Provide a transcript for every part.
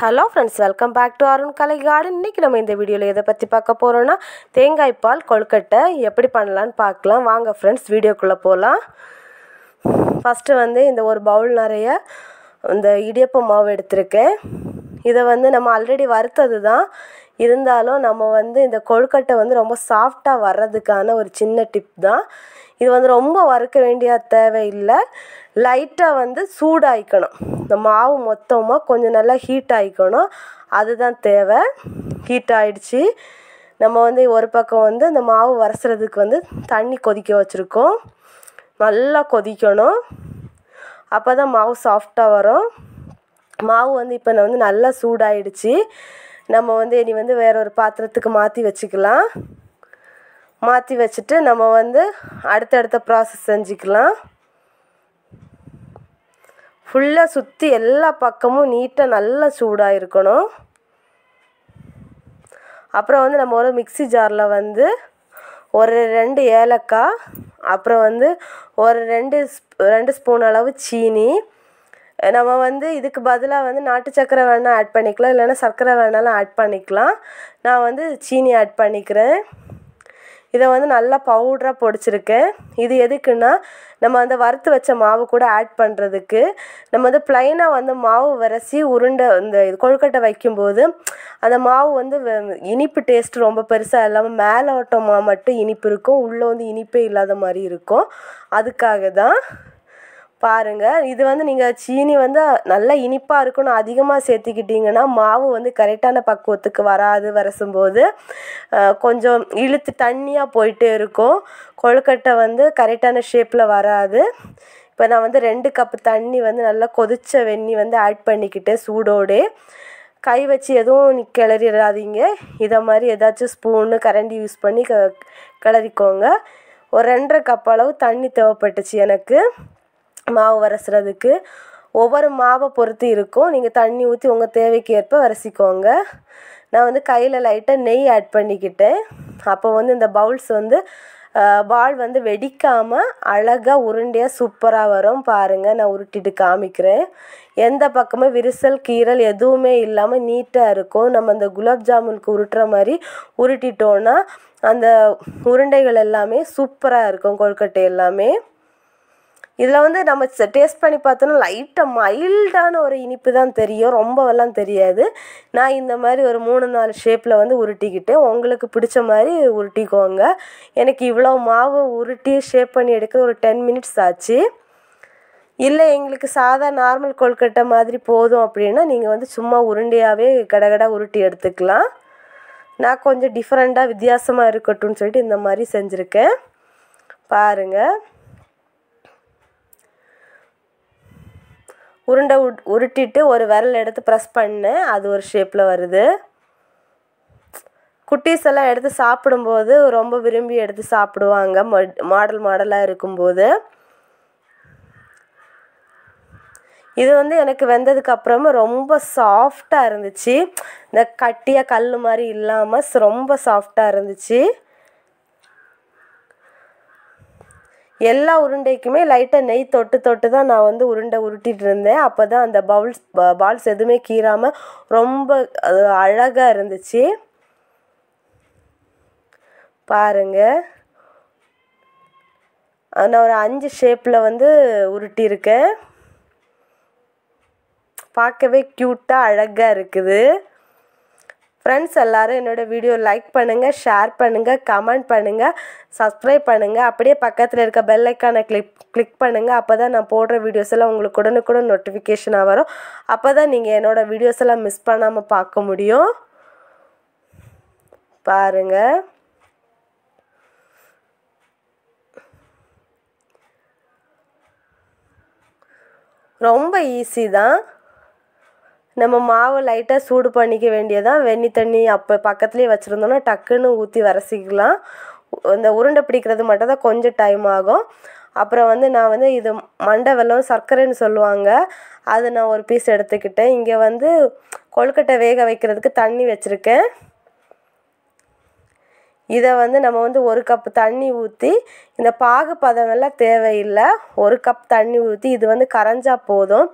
hello friends welcome back to Arun Kalai garden இன்றைக்கி நம்ம இந்த வீடியோவில் எதை பற்றி பார்க்க போகிறோன்னா தேங்காய் பால் கொழுக்கட்டை எப்படி பண்ணலான்னு பார்க்கலாம் வாங்க ஃப்ரெண்ட்ஸ் வீடியோக்குள்ளே போகலாம் ஃபஸ்ட்டு வந்து இந்த ஒரு பவுல் நிறைய இந்த இடியப்ப மாவு எடுத்திருக்கேன் இதை வந்து நம்ம ஆல்ரெடி வறுத்தது தான் இருந்தாலும் நம்ம வந்து இந்த கொழுக்கட்டை வந்து ரொம்ப சாஃப்டாக வர்றதுக்கான ஒரு சின்ன டிப் தான் இது வந்து ரொம்ப வறுக்க வேண்டிய தேவையில்லை லைட்டாக வந்து சூடாகிக்கணும் இந்த மாவு மொத்தமாக கொஞ்சம் நல்லா ஹீட் ஆகிக்கணும் அதுதான் தேவை ஹீட் ஆகிடுச்சு நம்ம வந்து ஒரு பக்கம் வந்து இந்த மாவு வரசுறதுக்கு வந்து தண்ணி கொதிக்க வச்சுருக்கோம் நல்லா கொதிக்கணும் அப்போ தான் மாவு சாஃப்டாக வரும் மாவு வந்து இப்போ நான் வந்து நல்லா சூடாகிடுச்சு நம்ம வந்து இனி வந்து வேற ஒரு பாத்திரத்துக்கு மாற்றி வச்சுக்கலாம் மாற்றி வச்சுட்டு நம்ம வந்து அடுத்தடுத்த ப்ராசஸ் செஞ்சுக்கலாம் ஃபுல்லாக சுற்றி எல்லா பக்கமும் நீட்டாக நல்லா சூடாக இருக்கணும் அப்புறம் வந்து நம்ம ஒரு மிக்சி ஜாரில் வந்து ஒரு ரெண்டு ஏலக்காய் அப்புறம் வந்து ஒரு ரெண்டு ரெண்டு ஸ்பூன் அளவு சீனி நம்ம வந்து இதுக்கு பதிலாக வந்து நாட்டு சர்க்கரை வேணால் ஆட் பண்ணிக்கலாம் இல்லைன்னா சர்க்கரை வேணாலும் ஆட் பண்ணிக்கலாம் நான் வந்து சீனி ஆட் பண்ணிக்கிறேன் இதை வந்து நல்லா பவுட்ராக பொடிச்சிருக்கேன் இது எதுக்குன்னா நம்ம அந்த வறுத்து வச்ச மாவு கூட ஆட் பண்ணுறதுக்கு நம்ம வந்து ப்ளைனாக வந்து மாவு வரசி உருண்டை இந்த கொழுக்கட்டை வைக்கும்போது அந்த மாவு வந்து இனிப்பு டேஸ்ட் ரொம்ப பெருசாக இல்லாமல் மேலே ஓட்டமாக மட்டும் இனிப்பு இருக்கும் உள்ளே வந்து இனிப்பே இல்லாத மாதிரி இருக்கும் அதுக்காக தான் பாருங்கள் இது வந்து நீங்கள் சீனி வந்து நல்லா இனிப்பாக இருக்கணும் அதிகமாக சேர்த்துக்கிட்டிங்கன்னா மாவு வந்து கரெக்டான பக்குவத்துக்கு வராது வரசும்போது கொஞ்சம் இழுத்து தண்ணியாக போயிட்டே இருக்கும் கொழுக்கட்டை வந்து கரெக்டான ஷேப்பில் வராது இப்போ நான் வந்து ரெண்டு கப்பு தண்ணி வந்து நல்லா கொதிச்ச வெந்நி வந்து ஆட் பண்ணிக்கிட்டேன் சூடோடு கை வச்சு எதுவும் கிளறிடாதீங்க இதை மாதிரி ஏதாச்சும் ஸ்பூனு கரண்டி யூஸ் பண்ணி க கிளறிக்கோங்க ஒரு ரெண்டரை கப் அளவு தண்ணி தேவைப்பட்டுச்சு எனக்கு மாவு வரைசுறதுக்கு ஒவ்வொரு மாவை பொறுத்து இருக்கும் நீங்கள் தண்ணி ஊற்றி உங்கள் தேவைக்கு ஏற்ப வரைசிக்கோங்க நான் வந்து கையில் லைட்டாக நெய் ஆட் பண்ணிக்கிட்டேன் அப்போ வந்து இந்த பவுல்ஸ் வந்து பால் வந்து வெடிக்காமல் அழகாக உருண்டையாக சூப்பராக வரும் பாருங்கள் நான் உருட்டிட்டு காமிக்கிறேன் எந்த பக்கமும் விரிசல் கீரல் எதுவுமே இல்லாமல் நீட்டாக இருக்கும் நம்ம அந்த குலாப் ஜாமுனுக்கு உருட்டுற மாதிரி உருட்டிட்டோன்னா அந்த உருண்டைகள் எல்லாமே சூப்பராக இருக்கும் கொழுக்கட்டை எல்லாமே இதில் வந்து நம்ம டேஸ்ட் பண்ணி பார்த்தோன்னா லைட்டாக மைல்டான ஒரு இனிப்பு தான் தெரியும் ரொம்பவெல்லாம் தெரியாது நான் இந்த மாதிரி ஒரு மூணு நாலு ஷேப்பில் வந்து உருட்டிக்கிட்டு உங்களுக்கு பிடிச்ச மாதிரி உருட்டிக்கோங்க எனக்கு இவ்வளோ மாவு உருட்டி ஷேப் பண்ணி எடுக்கிற ஒரு டென் மினிட்ஸ் ஆச்சு இல்லை எங்களுக்கு சாதா நார்மல் கொழுக்கட்டை மாதிரி போதும் அப்படின்னா நீங்கள் வந்து சும்மா உருண்டையாகவே கடகடா உருட்டி எடுத்துக்கலாம் நான் கொஞ்சம் டிஃப்ரெண்ட்டாக வித்தியாசமாக இருக்கட்டும்னு சொல்லிட்டு இந்த மாதிரி செஞ்சுருக்கேன் பாருங்கள் உருண்டை உட் உருட்டிட்டு ஒரு விரல் எடுத்து ப்ரெஸ் பண்ணு அது ஒரு ஷேப்பில் வருது குட்டீஸ் எல்லாம் எடுத்து சாப்பிடும்போது ரொம்ப விரும்பி எடுத்து சாப்பிடுவாங்க மாடல் மாடலாக இருக்கும்போது இது வந்து எனக்கு வெந்ததுக்கு அப்புறமா ரொம்ப சாஃப்டாக இருந்துச்சு இந்த கட்டியாக கல் மாதிரி இல்லாமல் ரொம்ப சாஃப்டாக இருந்துச்சு எல்லா உருண்டைக்குமே லைட்டாக நெய் தொட்டு தொட்டு தான் நான் வந்து உருண்டை உருட்டிகிட்டு இருந்தேன் அப்போ தான் அந்த பவுல்ஸ் பால்ஸ் எதுவுமே கீறாமல் ரொம்ப அழகாக இருந்துச்சு பாருங்கள் நான் ஒரு அஞ்சு ஷேப்பில் வந்து உருட்டியிருக்கேன் பார்க்கவே க்யூட்டாக அழகாக இருக்குது ஃப்ரெண்ட்ஸ் எல்லோரும் என்னோடய வீடியோ லைக் பண்ணுங்கள் ஷேர் பண்ணுங்கள் கமெண்ட் பண்ணுங்கள் சப்ஸ்கிரைப் பண்ணுங்கள் அப்படியே பக்கத்தில் இருக்க பெல் கிளிக் கிளிக் பண்ணுங்கள் அப்போ தான் நான் போடுற வீடியோஸ் எல்லாம் உங்களுக்கு உடனுக்குடன் நோட்டிஃபிகேஷனாக வரும் அப்போ தான் நீங்கள் என்னோடய வீடியோஸ் எல்லாம் மிஸ் பண்ணாமல் பார்க்க முடியும் பாருங்கள் ரொம்ப ஈஸி தான் நம்ம மாவு லைட்டாக சூடு பண்ணிக்க வேண்டியதான் வெந்நி தண்ணி அப்போ பக்கத்துலேயே வச்சுருந்தோம்னா டக்குன்னு ஊற்றி வரசிக்கலாம் இந்த உருண்டை பிடிக்கிறது மட்டும் தான் கொஞ்சம் டைம் ஆகும் அப்புறம் வந்து நான் வந்து இது மண்டை வெள்ளம் சர்க்கரைன்னு சொல்லுவாங்க அது நான் ஒரு பீஸ் எடுத்துக்கிட்டேன் இங்கே வந்து கொழுக்கட்டை வேக வைக்கிறதுக்கு தண்ணி வச்சுருக்கேன் இதை வந்து நம்ம வந்து ஒரு கப் தண்ணி ஊற்றி இந்த பாகு பதமெல்லாம் தேவையில்லை ஒரு கப் தண்ணி ஊற்றி இது வந்து கரைஞ்சா போதும்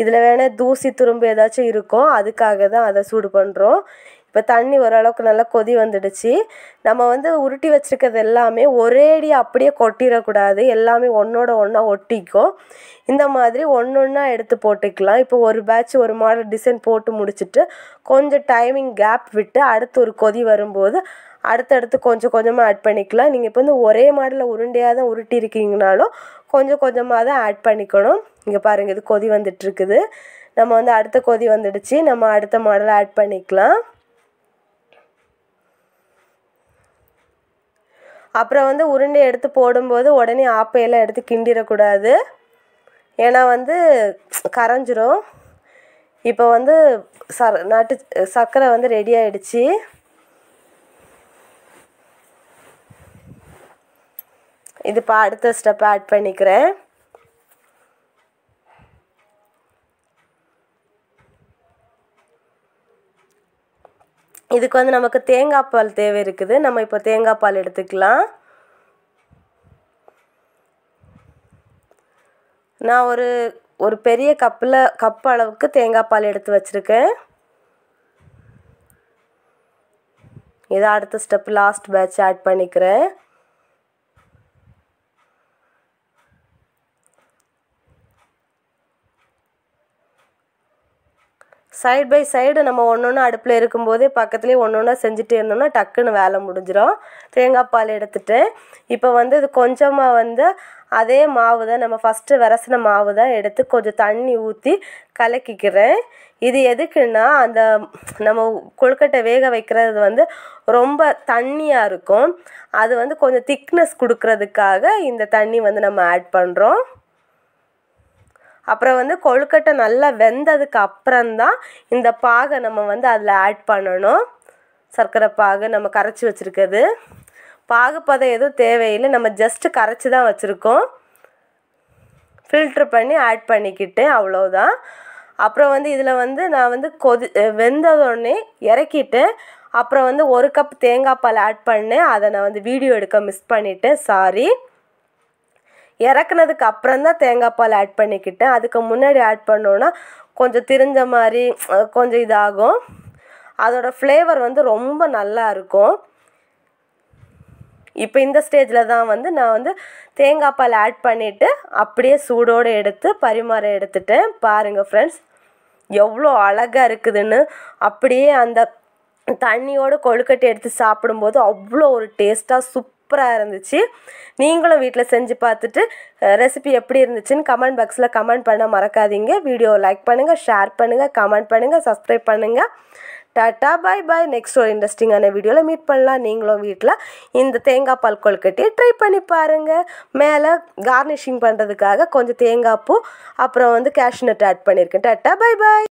இதில் வேணால் தூசி துரும்பு ஏதாச்சும் இருக்கும் அதுக்காக தான் அதை சூடு பண்ணுறோம் இப்போ தண்ணி ஓரளவுக்கு நல்லா கொதி வந்துடுச்சு நம்ம வந்து உருட்டி வச்சுருக்கிறது எல்லாமே ஒரேடி அப்படியே கொட்டிடக்கூடாது எல்லாமே ஒன்றோட ஒன்றா ஒட்டிக்கும் இந்த மாதிரி ஒன்று ஒன்றா எடுத்து போட்டுக்கலாம் இப்போ ஒரு பேட்ச் ஒரு மாடல் டிசைன் போட்டு முடிச்சுட்டு கொஞ்சம் டைமிங் கேப் விட்டு அடுத்து ஒரு கொதி வரும்போது அடுத்தடுத்து கொஞ்சம் கொஞ்சமாக ஆட் பண்ணிக்கலாம் நீங்கள் இப்போ வந்து ஒரே மாடலில் உருண்டையாக தான் உருட்டி இருக்கீங்கனாலும் கொஞ்சம் கொஞ்சமாக தான் ஆட் பண்ணிக்கணும் இங்கே பாருங்கள் இது கொதி வந்துட்டுருக்குது நம்ம வந்து அடுத்த கொதி வந்துடுச்சு நம்ம அடுத்த மாடலை ஆட் பண்ணிக்கலாம் அப்புறம் வந்து உருண்டை எடுத்து போடும்போது உடனே ஆப்பையெல்லாம் எடுத்து கிண்டிடக்கூடாது ஏன்னா வந்து கரைஞ்சிரும் இப்போ வந்து சர் நாட்டு சர்க்கரை வந்து ரெடி ஆகிடுச்சி இது இப்போ அடுத்த ஸ்டெப் ஆட் பண்ணிக்கிறேன் இதுக்கு வந்து நமக்கு தேங்காய் பால் தேவை இருக்குது நம்ம இப்போ தேங்காய் பால் எடுத்துக்கலாம் நான் ஒரு ஒரு பெரிய கப்பில் கப் அளவுக்கு தேங்காய் பால் எடுத்து வச்சுருக்கேன் இதை அடுத்த ஸ்டெப் லாஸ்ட் பேட்ச் ஆட் பண்ணிக்கிறேன் சைட் பை சைடு நம்ம ஒன்று ஒன்று அடுப்பில் இருக்கும்போதே பக்கத்துலேயே ஒன்று ஒன்றா செஞ்சுட்டே இருந்தோம்னா டக்குன்னு வேலை முடிஞ்சிடும் தேங்காய் பால் எடுத்துகிட்டு இப்போ வந்து இது கொஞ்சமாக வந்து அதே மாவு தான் நம்ம ஃபஸ்ட்டு விரசின மாவு தான் எடுத்து கொஞ்சம் தண்ணி ஊற்றி கலக்கிக்கிறேன் இது எதுக்குன்னா அந்த நம்ம கொழுக்கட்டை வேக வைக்கிறது வந்து ரொம்ப தண்ணியாக இருக்கும் அது வந்து கொஞ்சம் திக்னஸ் கொடுக்கறதுக்காக இந்த தண்ணி வந்து நம்ம ஆட் பண்ணுறோம் அப்புறம் வந்து கொழுக்கட்டை நல்லா வெந்ததுக்கு அப்புறம்தான் இந்த பாகை நம்ம வந்து அதில் ஆட் பண்ணணும் சர்க்கரை பாகு நம்ம கரைச்சி வச்சுருக்கிறது பாகுப்பதம் எதுவும் தேவையில்லை நம்ம ஜஸ்ட்டு கரைச்சி தான் வச்சுருக்கோம் ஃபில்ட்ரு பண்ணி ஆட் பண்ணிக்கிட்டு அவ்வளோதான் அப்புறம் வந்து இதில் வந்து நான் வந்து கொதி வெந்ததோடனே இறக்கிட்டு அப்புறம் வந்து ஒரு கப் தேங்காய் பால் ஆட் பண்ணேன் அதை நான் வந்து வீடியோ எடுக்க மிஸ் பண்ணிவிட்டேன் சாரி இறக்குனதுக்கு அப்புறம் தான் தேங்காய் பால் ஆட் பண்ணிக்கிட்டேன் அதுக்கு முன்னாடி ஆட் பண்ணோன்னா கொஞ்சம் திரிஞ்ச மாதிரி கொஞ்சம் இதாகும் அதோடய ஃப்ளேவர் வந்து ரொம்ப நல்லா இருக்கும் இப்போ இந்த ஸ்டேஜில் தான் வந்து நான் வந்து தேங்காய் பால் ஆட் பண்ணிவிட்டு அப்படியே சூடோடு எடுத்து பரிமாற எடுத்துட்டேன் பாருங்கள் ஃப்ரெண்ட்ஸ் எவ்வளோ அழகாக இருக்குதுன்னு அப்படியே அந்த தண்ணியோட கொழுக்கட்டை எடுத்து சாப்பிடும்போது அவ்வளோ ஒரு டேஸ்ட்டாக சூப் சூப்பராக இருந்துச்சு நீங்களும் வீட்டில் செஞ்சு பார்த்துட்டு ரெசிபி எப்படி இருந்துச்சுன்னு கமெண்ட் பாக்ஸில் கமெண்ட் பண்ண மறக்காதீங்க வீடியோ லைக் பண்ணுங்கள் ஷேர் பண்ணுங்கள் கமெண்ட் பண்ணுங்கள் சப்ஸ்கிரைப் பண்ணுங்கள் டாட்டா பாய் பாய் நெக்ஸ்ட் ஒரு இன்ட்ரெஸ்டிங்கான வீடியோவில் மீட் பண்ணலாம் நீங்களும் வீட்டில் இந்த தேங்காய் பால் கட்டி ட்ரை பண்ணி பாருங்கள் மேலே கார்னிஷிங் பண்ணுறதுக்காக கொஞ்சம் தேங்காய் பூ அப்புறம் வந்து கேஷ்நட் ஆட் பண்ணியிருக்கேன் டாட்டா பாய் பாய்